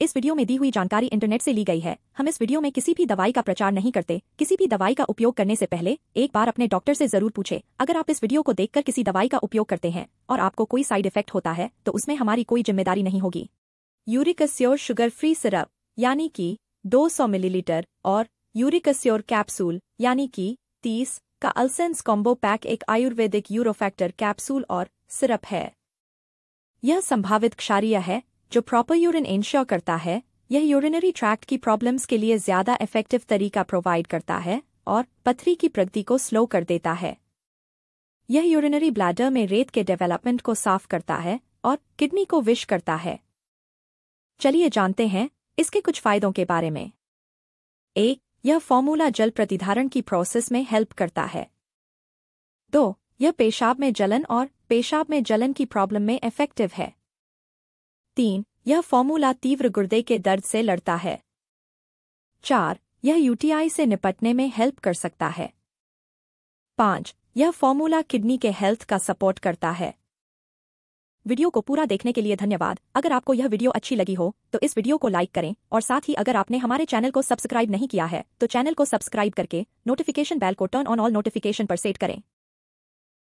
इस वीडियो में दी हुई जानकारी इंटरनेट से ली गई है हम इस वीडियो में किसी भी दवाई का प्रचार नहीं करते किसी भी दवाई का उपयोग करने से पहले एक बार अपने डॉक्टर से जरूर पूछे अगर आप इस वीडियो को देखकर किसी दवाई का उपयोग करते हैं और आपको कोई साइड इफेक्ट होता है तो उसमें हमारी कोई जिम्मेदारी नहीं होगी यूरिकस्योर शुगर फ्री सिरप यानी कि दो मिलीलीटर और यूरिकस्योर कैप्सूल यानी कि तीस का अल्सेंस कॉम्बो पैक एक आयुर्वेदिक यूरोफैक्टर कैप्सूल और सिरप है यह संभावित क्षारिया है जो प्रॉपर यूरिन इंश्योर करता है यह यूरिनरी ट्रैक्ट की प्रॉब्लम्स के लिए ज्यादा इफेक्टिव तरीका प्रोवाइड करता है और पथरी की प्रगति को स्लो कर देता है यह यूरिनरी ब्लैडर में रेत के डेवलपमेंट को साफ करता है और किडनी को विश करता है चलिए जानते हैं इसके कुछ फायदों के बारे में एक यह फॉर्मूला जल प्रतिधारण की प्रोसेस में हेल्प करता है दो यह पेशाब में जलन और पेशाब में जलन की प्रॉब्लम में इफेक्टिव है तीन यह फॉर्मूला तीव्र गुर्दे के दर्द से लड़ता है चार यह यूटीआई से निपटने में हेल्प कर सकता है पांच यह फॉर्मूला किडनी के हेल्थ का सपोर्ट करता है वीडियो को पूरा देखने के लिए धन्यवाद अगर आपको यह वीडियो अच्छी लगी हो तो इस वीडियो को लाइक करें और साथ ही अगर आपने हमारे चैनल को सब्सक्राइब नहीं किया है तो चैनल को सब्सक्राइब करके नोटिफिकेशन बेल को टर्न ऑन ऑल नोटिफिकेशन पर सेट करें